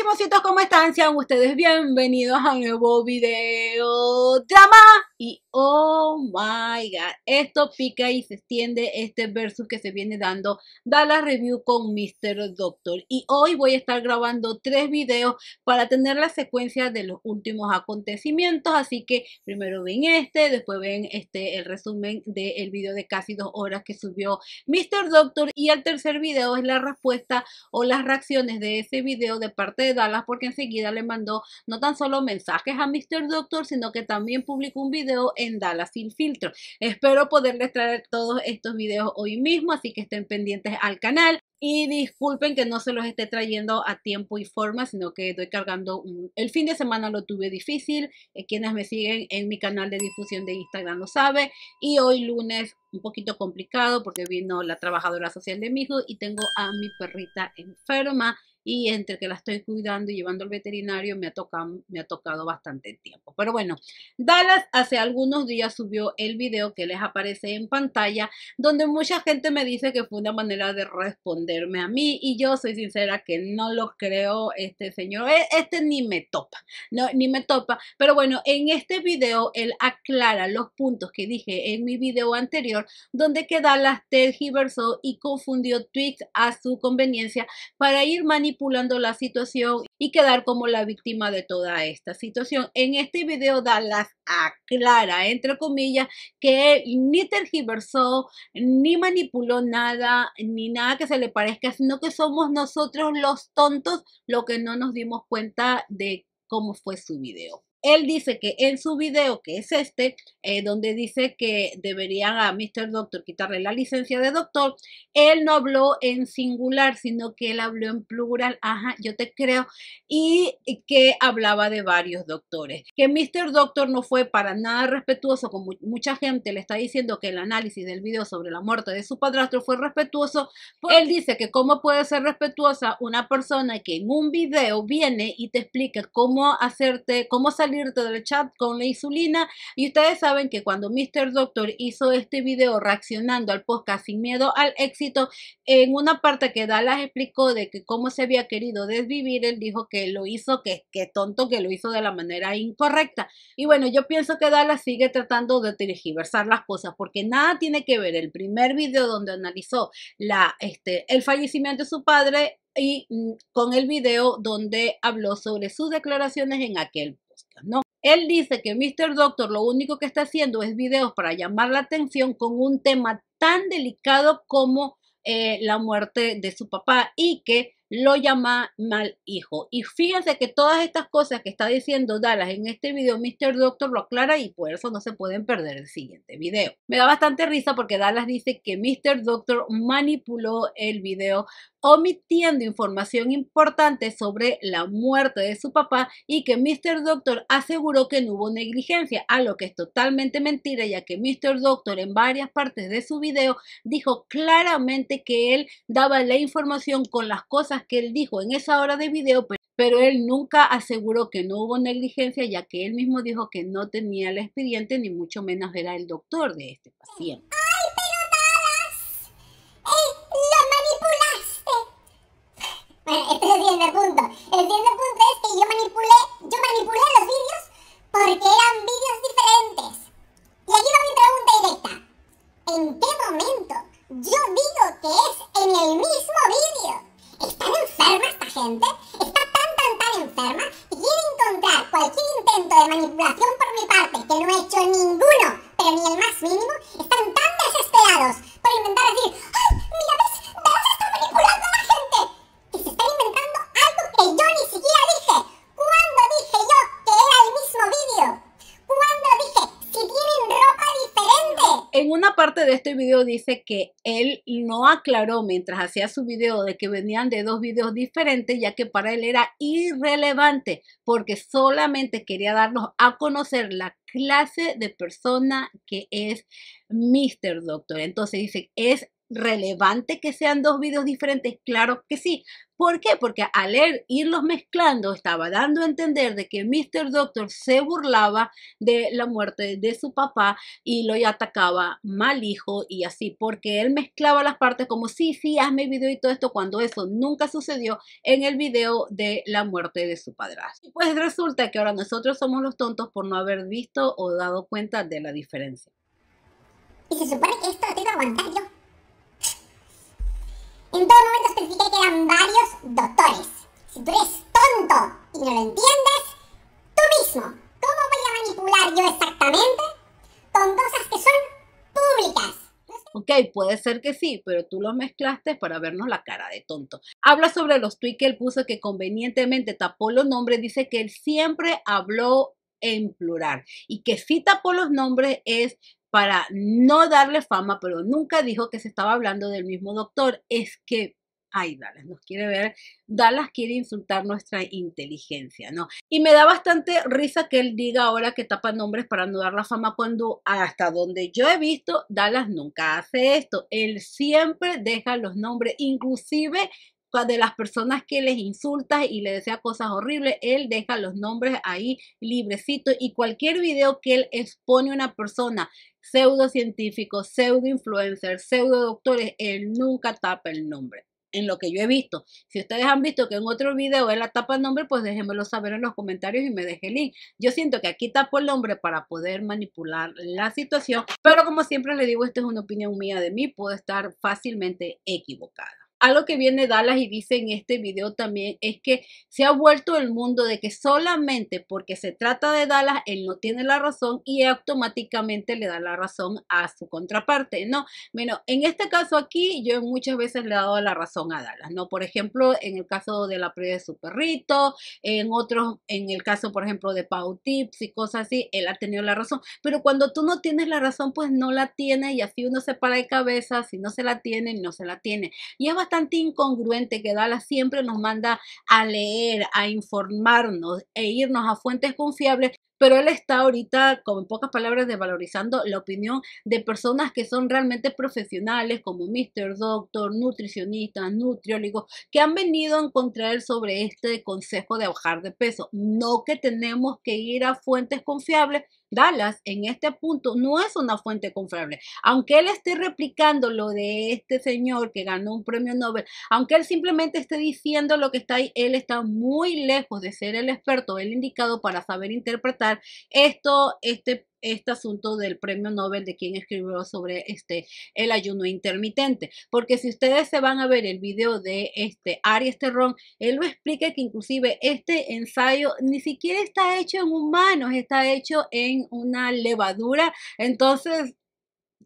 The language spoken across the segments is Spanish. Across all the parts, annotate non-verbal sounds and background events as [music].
chimositos, ¿cómo están? Sean ustedes bienvenidos a un nuevo video drama y Oh my God, esto pica y se extiende este versus que se viene dando Dallas Review con Mr. Doctor. Y hoy voy a estar grabando tres videos para tener la secuencia de los últimos acontecimientos. Así que primero ven este, después ven este el resumen del video de casi dos horas que subió Mr. Doctor. Y el tercer video es la respuesta o las reacciones de ese video de parte de Dallas, porque enseguida le mandó no tan solo mensajes a Mr. Doctor, sino que también publicó un video en Dallas sin filtro. Espero poderles traer todos estos videos hoy mismo, así que estén pendientes al canal. Y disculpen que no se los esté trayendo a tiempo y forma, sino que estoy cargando El fin de semana lo tuve difícil. Eh, quienes me siguen en mi canal de difusión de Instagram lo sabe. Y hoy lunes un poquito complicado porque vino la trabajadora social de mi hijo y tengo a mi perrita enferma y entre que la estoy cuidando y llevando al veterinario me ha tocado, me ha tocado bastante tiempo. Pero bueno, Dallas hace algunos días subió el video que les aparece en pantalla donde mucha gente me dice que fue una manera de responderme a mí y yo soy sincera que no lo creo este señor, e-, este ni me topa, no, ni me topa, pero bueno, en este video él aclara los puntos que dije en mi video anterior donde que Dallas tergiversó y confundió tweets a su conveniencia para ir manipulando la situación y quedar como la víctima de toda esta situación. En este video Dallas aclara, entre comillas, que ni tergiversó, ni manipuló nada, ni nada que se le parezca, sino que somos nosotros los tontos lo que no nos dimos cuenta de cómo fue su video él dice que en su video, que es este, eh, donde dice que deberían a Mr. Doctor quitarle la licencia de doctor, él no habló en singular, sino que él habló en plural, ajá, yo te creo, y que hablaba de varios doctores. Que Mr. Doctor no fue para nada respetuoso, como mucha gente le está diciendo que el análisis del video sobre la muerte de su padrastro fue respetuoso, él dice que cómo puede ser respetuosa una persona que en un video viene y te explica cómo hacerte, cómo salir salir del chat con la insulina. Y ustedes saben que cuando Mr. Doctor hizo este video reaccionando al podcast Sin Miedo al Éxito, en una parte que Dallas explicó de que cómo se había querido desvivir, él dijo que lo hizo, que, que tonto que lo hizo de la manera incorrecta. Y bueno, yo pienso que Dallas sigue tratando de tergiversar las cosas porque nada tiene que ver el primer video donde analizó la, este, el fallecimiento de su padre y mm, con el video donde habló sobre sus declaraciones en aquel ¿no? Él dice que Mr. Doctor lo único que está haciendo es videos para llamar la atención con un tema tan delicado como eh, la muerte de su papá y que lo llama mal hijo. Y fíjense que todas estas cosas que está diciendo Dallas en este video, Mr. Doctor lo aclara y por eso no se pueden perder el siguiente video. Me da bastante risa porque Dallas dice que Mr. Doctor manipuló el video omitiendo información importante sobre la muerte de su papá y que Mr. Doctor aseguró que no hubo negligencia, a lo que es totalmente mentira, ya que Mr. Doctor en varias partes de su video dijo claramente que él daba la información con las cosas que él dijo en esa hora de video, pero él nunca aseguró que no hubo negligencia, ya que él mismo dijo que no tenía el expediente, ni mucho menos era el doctor de este paciente. parte de este video dice que él no aclaró mientras hacía su video de que venían de dos videos diferentes, ya que para él era irrelevante, porque solamente quería darnos a conocer la clase de persona que es Mr. Doctor. Entonces dice, es relevante que sean dos videos diferentes? Claro que sí. ¿Por qué? Porque al irlos mezclando estaba dando a entender de que Mr. Doctor se burlaba de la muerte de su papá y lo atacaba mal hijo y así, porque él mezclaba las partes como sí, sí, hazme video y todo esto, cuando eso nunca sucedió en el video de la muerte de su padrastro. pues resulta que ahora nosotros somos los tontos por no haber visto o dado cuenta de la diferencia. Y se supone que esto en todo momento especificé que eran varios doctores. Si tú eres tonto y no lo entiendes, tú mismo, ¿cómo voy a manipular yo exactamente con cosas que son públicas? Ok, puede ser que sí, pero tú los mezclaste para vernos la cara de tonto. Habla sobre los tweets que él puso que convenientemente tapó los nombres, dice que él siempre habló en plural y que si tapó los nombres es para no darle fama, pero nunca dijo que se estaba hablando del mismo doctor. Es que, ay, Dallas nos quiere ver, Dallas quiere insultar nuestra inteligencia, ¿no? Y me da bastante risa que él diga ahora que tapa nombres para no darle la fama cuando hasta donde yo he visto, Dallas nunca hace esto. Él siempre deja los nombres, inclusive de las personas que les insulta y le desea cosas horribles, él deja los nombres ahí librecitos y cualquier video que él expone a una persona, pseudocientífico, pseudo influencer, pseudo doctores, él nunca tapa el nombre. En lo que yo he visto. Si ustedes han visto que en otro video él la tapa el nombre, pues déjenmelo saber en los comentarios y me deje el link. Yo siento que aquí tapo el nombre para poder manipular la situación, pero como siempre le digo, esto es una opinión mía de mí, puedo estar fácilmente equivocada algo que viene Dallas y dice en este video también es que se ha vuelto el mundo de que solamente porque se trata de Dallas, él no tiene la razón y automáticamente le da la razón a su contraparte, ¿no? Bueno, en este caso aquí yo muchas veces le he dado la razón a Dallas, ¿no? Por ejemplo, en el caso de la pérdida de su perrito, en otros, en el caso, por ejemplo, de Pau Tips y cosas así, él ha tenido la razón, pero cuando tú no tienes la razón, pues no la tiene y así uno se para de cabeza, si no se la tiene, no se la tiene. Y es incongruente que Dala siempre nos manda a leer, a informarnos e irnos a fuentes confiables, pero él está ahorita, con pocas palabras, desvalorizando la opinión de personas que son realmente profesionales, como Mr. Doctor, nutricionistas, nutriólogos, que han venido a encontrar sobre este consejo de bajar de peso. No que tenemos que ir a fuentes confiables, Dallas en este punto no es una fuente confiable. Aunque él esté replicando lo de este señor que ganó un premio Nobel, aunque él simplemente esté diciendo lo que está ahí, él está muy lejos de ser el experto, el indicado para saber interpretar esto, este este asunto del premio Nobel de quien escribió sobre este el ayuno intermitente, porque si ustedes se van a ver el video de este Arias Terrón, él lo explica que inclusive este ensayo ni siquiera está hecho en humanos, está hecho en una levadura, entonces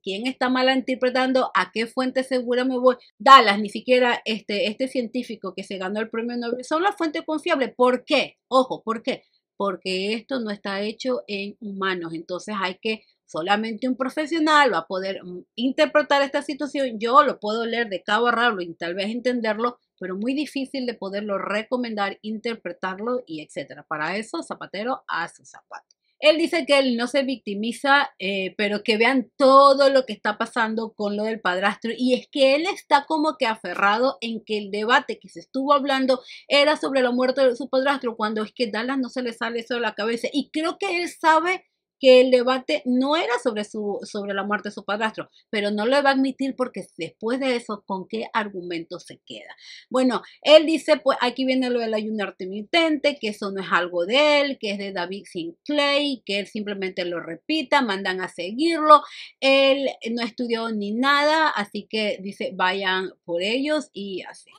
quién está mal interpretando, a qué fuente segura me voy. Dallas, ni siquiera este, este científico que se ganó el premio Nobel, son las fuente confiable. ¿Por qué? Ojo, ¿por qué? porque esto no está hecho en humanos. Entonces hay que solamente un profesional va a poder mm, interpretar esta situación. Yo lo puedo leer de cabo a rabo y tal vez entenderlo, pero muy difícil de poderlo recomendar, interpretarlo y etcétera. Para eso, zapatero hace su zapato. Él dice que él no se victimiza, eh, pero que vean todo lo que está pasando con lo del padrastro. Y es que él está como que aferrado en que el debate que se estuvo hablando era sobre la muerte de su padrastro, cuando es que Dallas no se le sale eso de la cabeza. Y creo que él sabe que el debate no era sobre, su, sobre la muerte de su padrastro, pero no lo va a admitir porque después de eso, ¿con qué argumento se queda? Bueno, él dice, pues aquí viene lo del ayuno intermitente, que eso no es algo de él, que es de David Sinclair, que él simplemente lo repita, mandan a seguirlo, él no estudió ni nada, así que dice, vayan por ellos y así.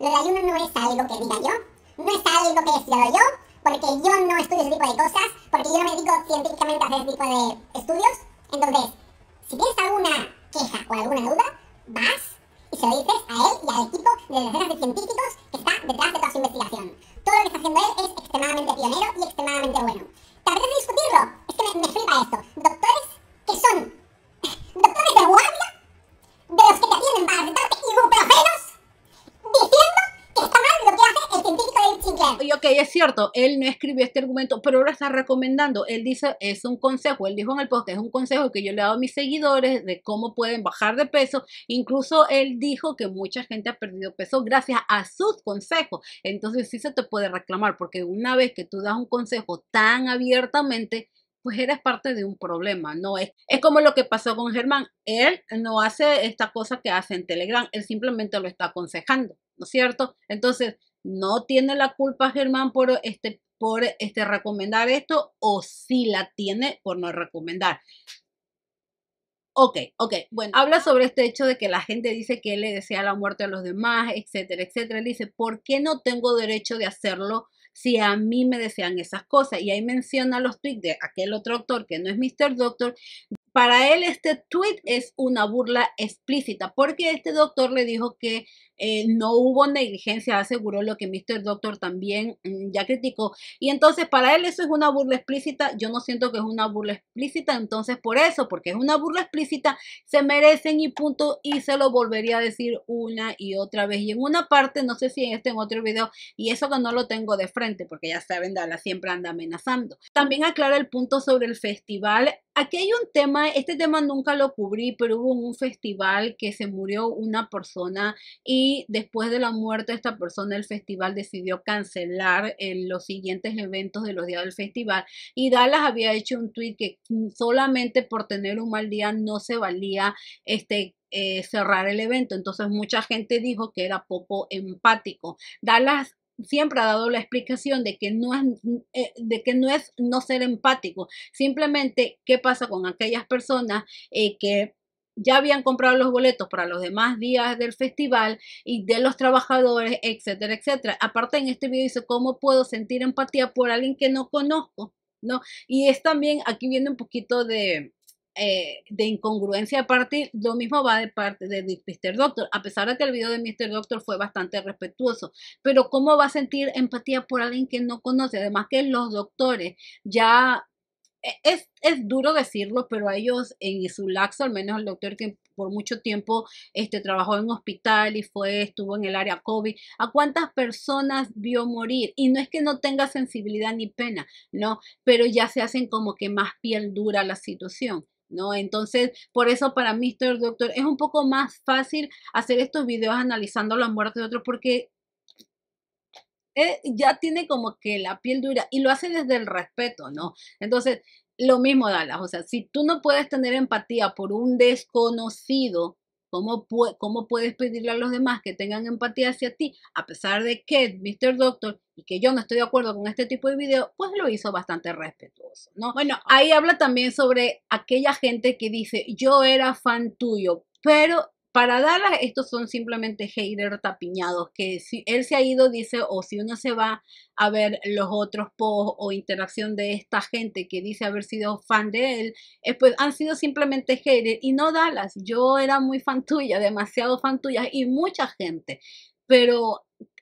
El ayuno no es algo que diga yo, no es algo que yo, porque yo no estudio ese tipo de cosas, porque yo no me dedico científicamente a hacer ese tipo de estudios. Entonces, si tienes alguna queja o alguna duda, vas y se lo dices a él y al equipo de decenas científicos que está detrás de toda su investigación. Todo lo que está haciendo él es extremadamente pionero y extremadamente bueno. ¿Te apetece discutirlo? Es que me, me flipa esto. Doctores que son [laughs] doctores de guardia, de los que te atienden para recetarte ibuprofenos Y ok, es cierto, él no escribió este argumento, pero ahora está recomendando. Él dice, es un consejo, él dijo en el post que es un consejo que yo le he dado a mis seguidores de cómo pueden bajar de peso. Incluso él dijo que mucha gente ha perdido peso gracias a sus consejos. Entonces sí se te puede reclamar, porque una vez que tú das un consejo tan abiertamente, pues eres parte de un problema, ¿no? Es, es como lo que pasó con Germán. Él no hace esta cosa que hace en Telegram, él simplemente lo está aconsejando, ¿no es cierto? Entonces, no tiene la culpa Germán por este por este recomendar esto o si la tiene por no recomendar. Ok, ok, bueno, habla sobre este hecho de que la gente dice que él le desea la muerte a los demás, etcétera, etcétera. dice, ¿por qué no tengo derecho de hacerlo si a mí me desean esas cosas? Y ahí menciona los tweets de aquel otro doctor que no es Mr. Doctor, para él este tweet es una burla explícita porque este doctor le dijo que eh, no hubo negligencia, aseguró lo que Mr. Doctor también mm, ya criticó. Y entonces para él eso es una burla explícita, yo no siento que es una burla explícita, entonces por eso, porque es una burla explícita, se merecen y punto y se lo volvería a decir una y otra vez. Y en una parte, no sé si en este en otro video, y eso que no lo tengo de frente, porque ya saben, Dala siempre anda amenazando. También aclara el punto sobre el festival aquí hay un tema, este tema nunca lo cubrí, pero hubo un festival que se murió una persona y después de la muerte de esta persona el festival decidió cancelar eh, los siguientes eventos de los días del festival y Dallas había hecho un tweet que solamente por tener un mal día no se valía este eh, cerrar el evento. Entonces mucha gente dijo que era poco empático. Dallas siempre ha dado la explicación de que no es, eh, de que no, es no ser empático, simplemente qué pasa con aquellas personas eh, que ya habían comprado los boletos para los demás días del festival y de los trabajadores, etcétera, etcétera. Aparte en este video dice, ¿cómo puedo sentir empatía por alguien que no conozco? ¿No? Y es también, aquí viene un poquito de, eh, de incongruencia de partir, lo mismo va de parte de Mr. Doctor, a pesar de que el video de Mr. Doctor fue bastante respetuoso, pero ¿cómo va a sentir empatía por alguien que no conoce? Además que los doctores ya... E, es, duro decirlo, pero a ellos en su laxo, al menos el doctor que por mucho tiempo este, trabajó en hospital y fue, estuvo en el área COVID, a cuántas personas vio morir. Y no es que no tenga sensibilidad ni pena, no, pero ya se hacen como que más piel dura la situación. ¿no? Entonces, por eso para mí, Doctor es un poco más fácil hacer estos videos analizando las muertes de otros porque eh, ya tiene como que la piel dura y lo hace desde el respeto, ¿no? Entonces, lo mismo Dallas, o sea, si tú no puedes tener empatía por un desconocido, ¿Cómo, ¿Cómo, puedes pedirle a los demás que tengan empatía hacia ti? A pesar de que Mr. Doctor y que yo no estoy de acuerdo con este tipo de video, pues lo hizo bastante respetuoso, ¿no? Bueno, ahí habla también sobre aquella gente que dice, yo era fan tuyo, pero para Dallas, estos son simplemente haters tapiñados, que si él se ha ido, dice, o si uno se va a ver los otros posts o interacción de esta gente que dice haber sido fan de él, eh, pues han sido simplemente haters. Y no Dallas, yo era muy fan tuya, demasiado fan tuya, y mucha gente. Pero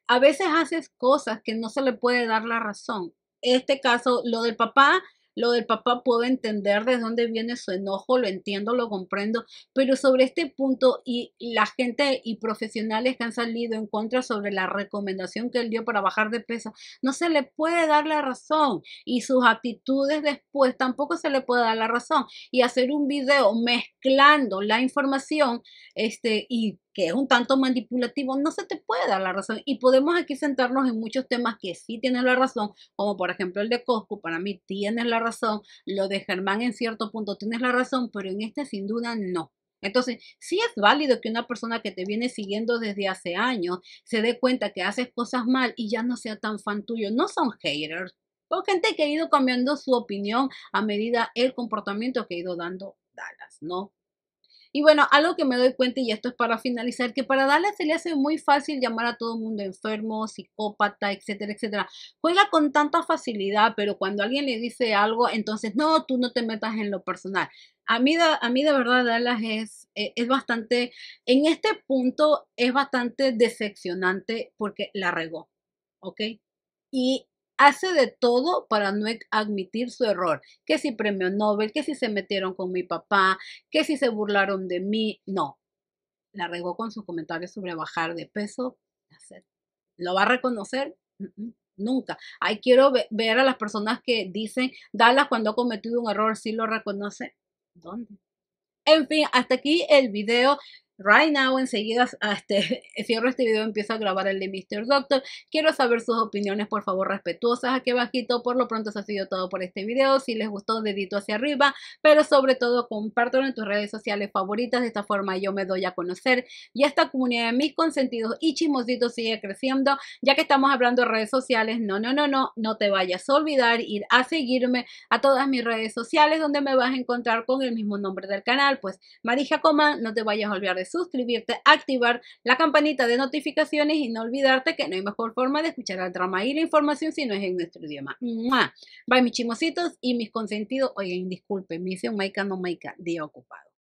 a veces haces cosas que no se le puede dar la razón. Este caso, lo del papá, lo del papá puedo entender de dónde viene su enojo, lo entiendo, lo comprendo, pero sobre este punto y la gente y profesionales que han salido en contra sobre la recomendación que él dio para bajar de peso, no se le puede dar la razón y sus actitudes después tampoco se le puede dar la razón y hacer un video mezclando la información este y que es un tanto manipulativo, no se te puede dar la razón. Y podemos aquí centrarnos en muchos temas que sí tienes la razón, como por ejemplo el de Costco, para mí tienes la razón, lo de Germán en cierto punto tienes la razón, pero en este sin duda no. Entonces, sí es válido que una persona que te viene siguiendo desde hace años se dé cuenta que haces cosas mal y ya no sea tan fan tuyo. No son haters, son gente que ha ido cambiando su opinión a medida el comportamiento que ha ido dando Dallas, ¿no? Y bueno, algo que me doy cuenta, y esto es para finalizar, que para Dallas se le hace muy fácil llamar a todo el mundo enfermo, psicópata, etcétera, etcétera. Juega con tanta facilidad, pero cuando alguien le dice algo, entonces, no, tú no te metas en lo personal. A mí, a mí de verdad Dallas es, eh, es bastante, en este punto es bastante decepcionante porque la regó, ¿ok? Y hace de todo para no e, admitir su error. Que si premio Nobel, que si se metieron con mi papá, que si se burlaron de mí. No. La regó con sus comentarios sobre bajar de peso. ¿Lo va a reconocer? Nunca. Ahí quiero ver a las personas que dicen, Dallas cuando ha cometido un error, si lo reconoce. ¿Dónde? En fin, hasta aquí el video right now, enseguida [laughs] a este, cierro este video, empiezo a grabar el de Mr. Doctor. Quiero saber sus opiniones, por favor, respetuosas aquí bajito. Por lo pronto, eso ha sido todo por este video. Si les gustó, dedito hacia arriba, pero sobre todo, compártelo en tus redes sociales favoritas. De esta forma, yo me doy a conocer y esta comunidad de mis consentidos y chismositos sigue creciendo. Ya que estamos hablando de redes sociales, no, no, no, no, no te vayas a olvidar ir a seguirme a todas mis redes sociales donde me vas a encontrar con el mismo nombre del canal. Pues Marija Coman, no te vayas a olvidar de suscribirte, activar la campanita de notificaciones y no olvidarte que no hay mejor forma de escuchar el drama y la información si no es en nuestro idioma. ¡Mua! Bye mis chimositos y mis consentidos. Oigan, disculpen, me hice un maica no maica, día ocupado.